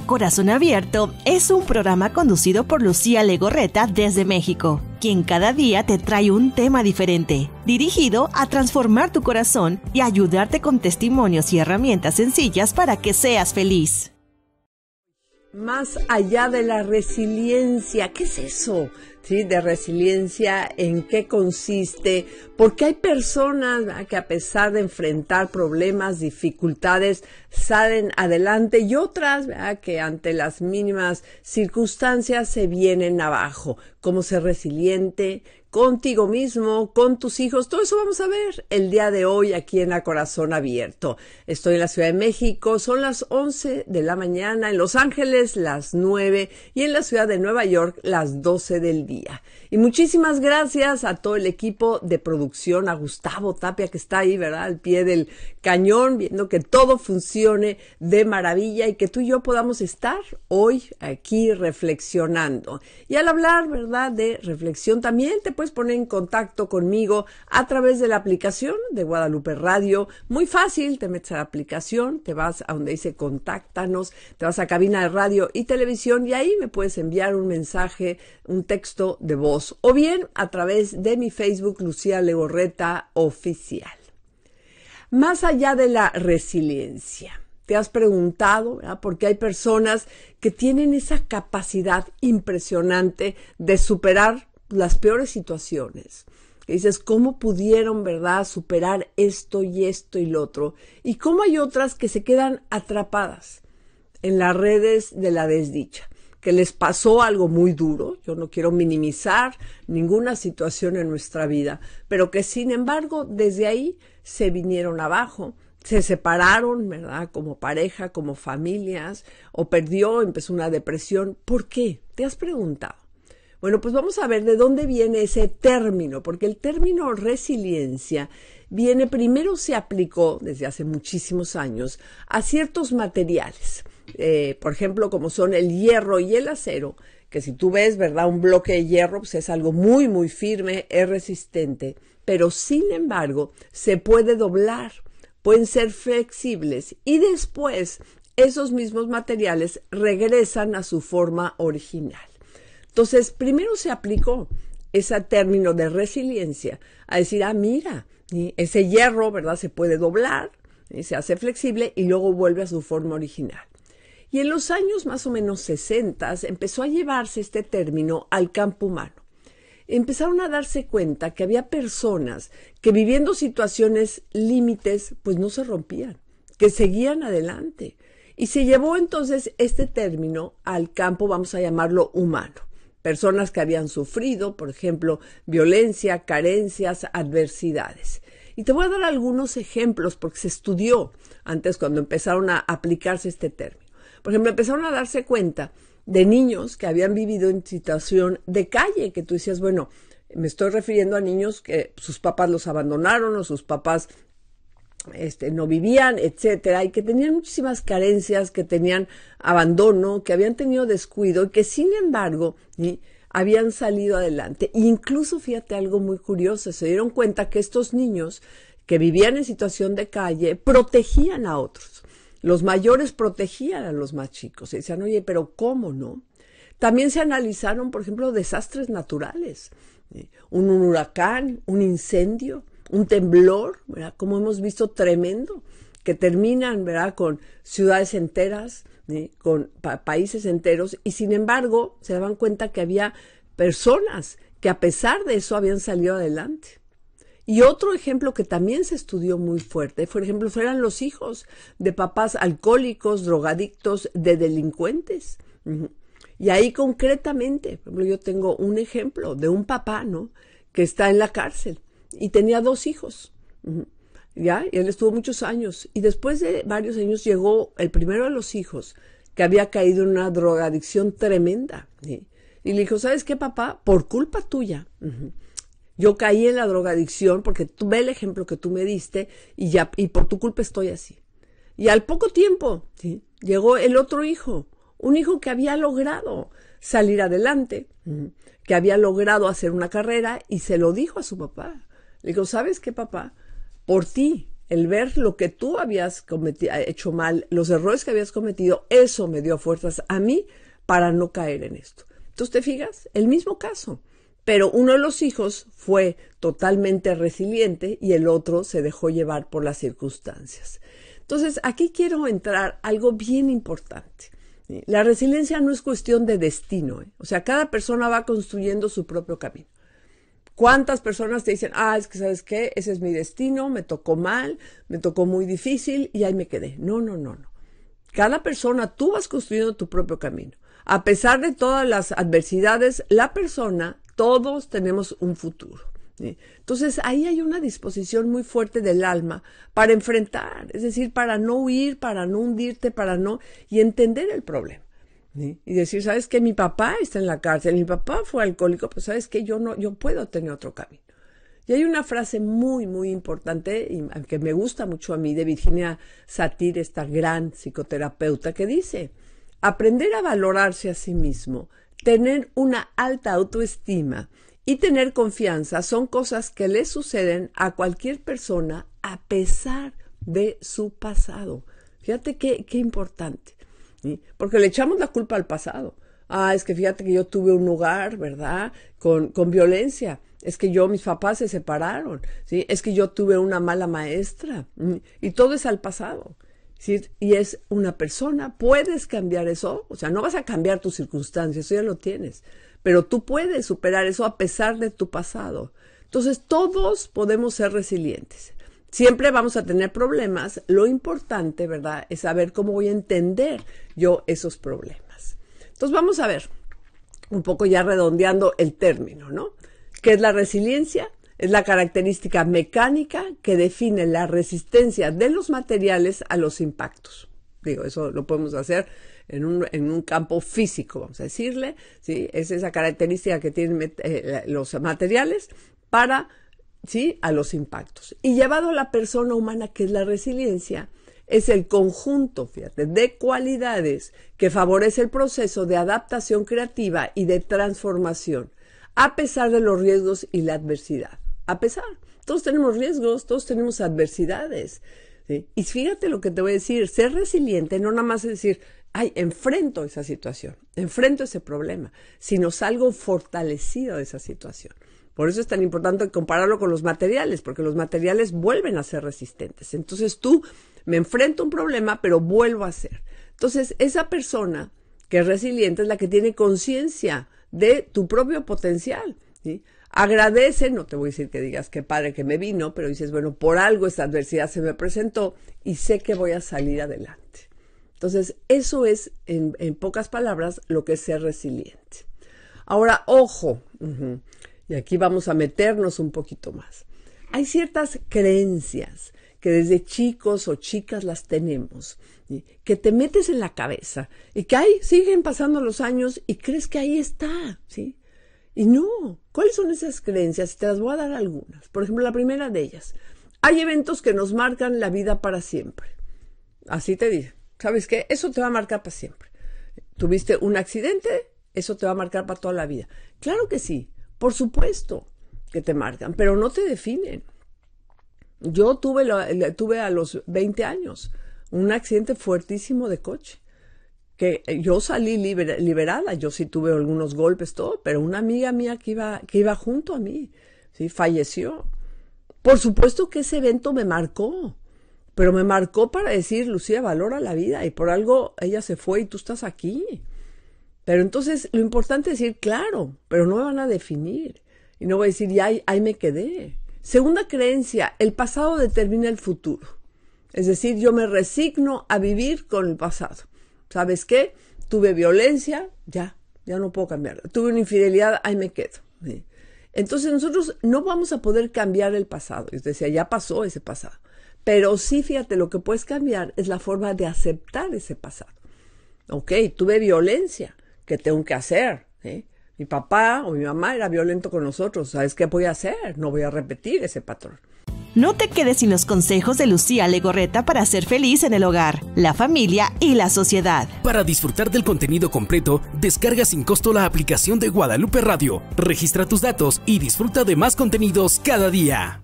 Corazón Abierto es un programa conducido por Lucía Legorreta desde México, quien cada día te trae un tema diferente, dirigido a transformar tu corazón y ayudarte con testimonios y herramientas sencillas para que seas feliz más allá de la resiliencia. ¿Qué es eso? ¿Sí? De resiliencia, ¿en qué consiste? Porque hay personas que a pesar de enfrentar problemas, dificultades, salen adelante y otras que ante las mínimas circunstancias se vienen abajo. ¿Cómo ser resiliente? contigo mismo, con tus hijos. Todo eso vamos a ver el día de hoy aquí en A Corazón Abierto. Estoy en la Ciudad de México, son las 11 de la mañana, en Los Ángeles las 9 y en la Ciudad de Nueva York las 12 del día. Y muchísimas gracias a todo el equipo de producción, a Gustavo Tapia que está ahí, ¿verdad? Al pie del cañón, viendo que todo funcione de maravilla y que tú y yo podamos estar hoy aquí reflexionando. Y al hablar, ¿verdad? De reflexión también te puedes poner en contacto conmigo a través de la aplicación de Guadalupe Radio. Muy fácil, te metes a la aplicación, te vas a donde dice contáctanos, te vas a cabina de radio y televisión y ahí me puedes enviar un mensaje, un texto de voz o bien a través de mi Facebook Lucía Legorreta Oficial. Más allá de la resiliencia te has preguntado, ¿verdad? porque hay personas que tienen esa capacidad impresionante de superar las peores situaciones. dices, ¿cómo pudieron, verdad, superar esto y esto y lo otro? Y cómo hay otras que se quedan atrapadas en las redes de la desdicha, que les pasó algo muy duro. Yo no quiero minimizar ninguna situación en nuestra vida, pero que sin embargo, desde ahí se vinieron abajo se separaron, ¿verdad? Como pareja, como familias, o perdió, empezó una depresión. ¿Por qué? ¿Te has preguntado? Bueno, pues vamos a ver de dónde viene ese término, porque el término resiliencia viene, primero se aplicó desde hace muchísimos años a ciertos materiales, eh, por ejemplo, como son el hierro y el acero, que si tú ves, ¿verdad? Un bloque de hierro pues, es algo muy, muy firme, es resistente, pero sin embargo se puede doblar, pueden ser flexibles y después esos mismos materiales regresan a su forma original. Entonces, primero se aplicó ese término de resiliencia a decir, ah, mira, ese hierro, ¿verdad? Se puede doblar, se hace flexible y luego vuelve a su forma original. Y en los años más o menos 60 empezó a llevarse este término al campo humano. Empezaron a darse cuenta que había personas que viviendo situaciones límites, pues no se rompían, que seguían adelante. Y se llevó entonces este término al campo, vamos a llamarlo humano personas que habían sufrido, por ejemplo, violencia, carencias, adversidades. Y te voy a dar algunos ejemplos porque se estudió antes cuando empezaron a aplicarse este término. Por ejemplo, empezaron a darse cuenta de niños que habían vivido en situación de calle, que tú decías, bueno, me estoy refiriendo a niños que sus papás los abandonaron o sus papás este, no vivían, etcétera, y que tenían muchísimas carencias, que tenían abandono, que habían tenido descuido y que sin embargo habían salido adelante. E incluso, fíjate algo muy curioso, se dieron cuenta que estos niños que vivían en situación de calle protegían a otros. Los mayores protegían a los más chicos. Y decían, oye, pero ¿cómo no? También se analizaron, por ejemplo, desastres naturales, un huracán, un incendio un temblor, ¿verdad? Como hemos visto tremendo, que terminan, ¿verdad? Con ciudades enteras, con países enteros, y sin embargo se daban cuenta que había personas que a pesar de eso habían salido adelante. Y otro ejemplo que también se estudió muy fuerte, por ejemplo, eran los hijos de papás alcohólicos, drogadictos, de delincuentes. Y ahí concretamente, por ejemplo, yo tengo un ejemplo de un papá, ¿no? Que está en la cárcel y tenía dos hijos. ¿Ya? Y él estuvo muchos años. Y después de varios años llegó el primero de los hijos, que había caído en una drogadicción tremenda. Y le dijo, ¿sabes qué, papá? Por culpa tuya. Yo caí en la drogadicción porque tuve el ejemplo que tú me diste y ya y por tu culpa estoy así. Y al poco tiempo llegó el otro hijo, un hijo que había logrado salir adelante, que había logrado hacer una carrera y se lo dijo a su papá. Le digo, ¿sabes qué, papá? Por ti, el ver lo que tú habías cometido, eh, hecho mal, los errores que habías cometido, eso me dio fuerzas a mí para no caer en esto. Entonces, ¿te fijas? El mismo caso. Pero uno de los hijos fue totalmente resiliente y el otro se dejó llevar por las circunstancias. Entonces, aquí quiero entrar algo bien importante. La resiliencia no es cuestión de destino, ¿eh? o sea, cada persona va construyendo su propio camino. ¿Cuántas personas te dicen, ah, es que sabes qué, ese es mi destino, me tocó mal, me tocó muy difícil y ahí me quedé? No, no, no, no. Cada persona, tú vas construyendo tu propio camino. A pesar de todas las adversidades, la persona, todos tenemos un futuro. Entonces ahí hay una disposición muy fuerte del alma para enfrentar, es decir, para no huir, para no hundirte, para no, y entender el problema. Y decir, ¿sabes que Mi papá está en la cárcel, mi papá fue alcohólico, pues ¿sabes que Yo, no, yo puedo tener otro camino. Y hay una frase muy, muy importante y que me gusta mucho a mí de Virginia Satir, esta gran psicoterapeuta, que dice, aprender a valorarse a sí mismo, tener una alta autoestima y tener confianza son cosas que le suceden a cualquier persona a pesar de su pasado. Fíjate qué importante. Porque le echamos la culpa al pasado. Ah, es que fíjate que yo tuve un lugar, ¿verdad? Con, violencia. Es que yo, mis papás se separaron, ¿sí? Es que yo tuve una mala maestra. Y todo es al pasado. Y es una persona. Puedes cambiar eso. O sea, no vas a cambiar tus circunstancias, eso ya lo tienes. Pero tú puedes superar eso a pesar de tu pasado. Entonces, todos podemos ser resilientes. Siempre vamos a tener problemas. Lo importante, ¿verdad? Es saber cómo voy a entender yo esos problemas. Entonces vamos a ver, un poco ya redondeando el término, ¿no? ¿Qué es la resiliencia? Es la característica mecánica que define la resistencia de los materiales a los impactos. Digo, eso lo podemos hacer en un, campo físico, vamos a decirle, ¿sí? Es esa característica que tienen eh, los materiales para a los impactos. Y llevado a la persona humana, que es la resiliencia, es el conjunto, fíjate, de cualidades que favorece el proceso de adaptación creativa y de transformación, a pesar de los riesgos y la adversidad. A pesar, todos tenemos riesgos, todos tenemos adversidades. Y fíjate lo que te voy a decir, ser resiliente no nada más es decir, ay, enfrento esa situación, enfrento ese problema, sino salgo fortalecido de esa situación. Por eso es tan importante compararlo con los materiales, porque los materiales vuelven a ser resistentes. Entonces tú me enfrento a un problema, pero vuelvo a ser. Entonces esa persona que es resiliente es la que tiene conciencia de tu propio potencial. Agradece, no te voy a decir que digas qué padre que me vino, pero dices, bueno, por algo esta adversidad se me presentó y sé que voy a salir adelante. Entonces, eso es, en, pocas palabras, lo que es ser resiliente. Ahora, ojo, y aquí vamos a meternos un poquito más. Hay ciertas creencias que desde chicos o chicas las tenemos, que te metes en la cabeza y que ahí siguen pasando los años y crees que ahí está, ¿sí? Y no, ¿cuáles son esas creencias? Te las voy a dar algunas. Por ejemplo, la primera de ellas. Hay eventos que nos marcan la vida para siempre. Así te dije. ¿Sabes qué? Eso te va a marcar para siempre. Tuviste un accidente, eso te va a marcar para toda la vida. Claro que sí. Por supuesto que te marcan, pero no te definen. Yo tuve, tuve a los 20 años un accidente fuertísimo de coche, que eh, yo salí liberada, yo sí tuve algunos golpes, todo, pero una amiga mía que iba, que iba junto a mí, ¿sí? falleció. Por supuesto que ese evento me marcó, pero me marcó para decir, Lucía, valora la vida y por algo ella se fue y tú estás aquí. Pero entonces lo importante es decir, claro, pero no me van a definir. Y no voy a decir, ya ahí, me quedé. Segunda creencia, el pasado determina el futuro. Es decir, yo me resigno a vivir con el pasado. ¿Sabes qué? Tuve violencia, ya, ya no puedo cambiar. Tuve una infidelidad, ahí me quedo. Entonces nosotros no vamos a poder cambiar el pasado. es decía, ya pasó ese pasado. Pero sí, fíjate, lo que puedes cambiar es la forma de aceptar ese pasado. Ok, tuve violencia. ¿Qué tengo que hacer. Mi papá o mi mamá era violento con nosotros. ¿Sabes qué voy a hacer? No voy a repetir ese patrón. No te quedes sin los consejos de Lucía Legorreta para ser feliz en el hogar, la familia y la sociedad. Para disfrutar del contenido completo, descarga sin costo la aplicación de Guadalupe Radio, registra tus datos y disfruta de más contenidos cada día.